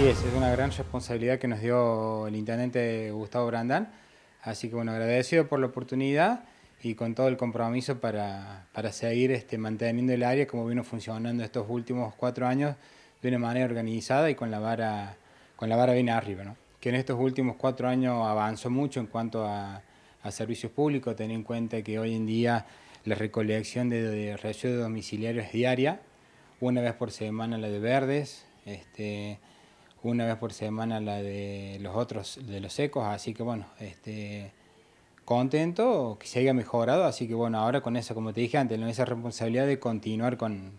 Sí, es, una gran responsabilidad que nos dio el intendente Gustavo Brandán. Así que bueno, agradecido por la oportunidad y con todo el compromiso para, para seguir este, manteniendo el área como vino funcionando estos últimos cuatro años de una manera organizada y con la vara, con la vara bien arriba. ¿no? Que en estos últimos cuatro años avanzó mucho en cuanto a, servicios públicos, teniendo en cuenta que hoy en día la recolección de, de residuos domiciliarios es diaria, una vez por semana la de verdes. Este, una vez por semana la de los otros, de los secos, así que bueno, este, contento que se haya mejorado, así que bueno, ahora con eso, como te dije antes, esa responsabilidad de continuar con,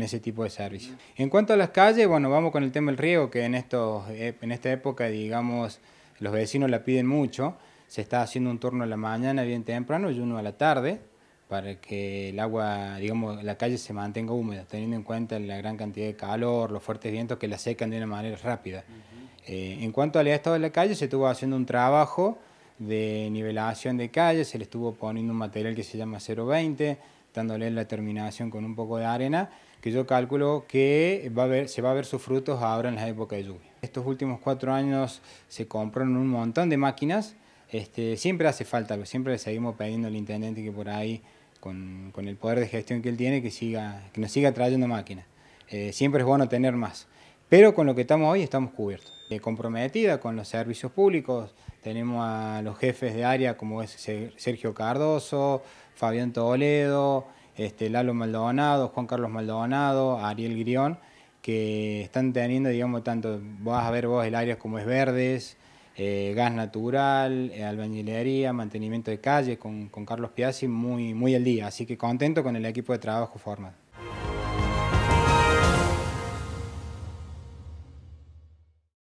ese tipo de servicios. En cuanto a las calles, bueno, vamos con el tema del riego, que en, estos, eh, en esta época, digamos, los vecinos la piden mucho, se está haciendo un turno a la mañana bien temprano y uno a la tarde, para que el agua, digamos, la calle se mantenga húmeda, teniendo en cuenta la gran cantidad de calor, los fuertes vientos que la secan de una manera rápida. Eh, en cuanto al estado de la calle, se estuvo haciendo un trabajo de nivelación de calle, se le estuvo poniendo un material que se llama 020, dándole la terminación con un poco de arena, que yo calculo que va a ver, se va a ver sus frutos ahora en la época de lluvia. Estos últimos cuatro años se compraron un montón de máquinas, este, siempre hace falta, siempre le seguimos pidiendo al intendente que por ahí, con, el poder de gestión que él tiene, que, nos siga trayendo máquinas. Eh, siempre es bueno tener más. Pero con lo que estamos hoy estamos cubiertos. comprometida con los servicios públicos, tenemos a los jefes de área como es Sergio Cardoso, Fabián Toledo, este, Lalo Maldonado, Juan Carlos Maldonado, Ariel Grión, que están teniendo, digamos, tanto, vas a ver vos el área como es Verdes, eh, gas natural, eh, albañilería, mantenimiento de calle con, con Carlos Piazzi muy, muy al día. Así que contento con el equipo de trabajo formado.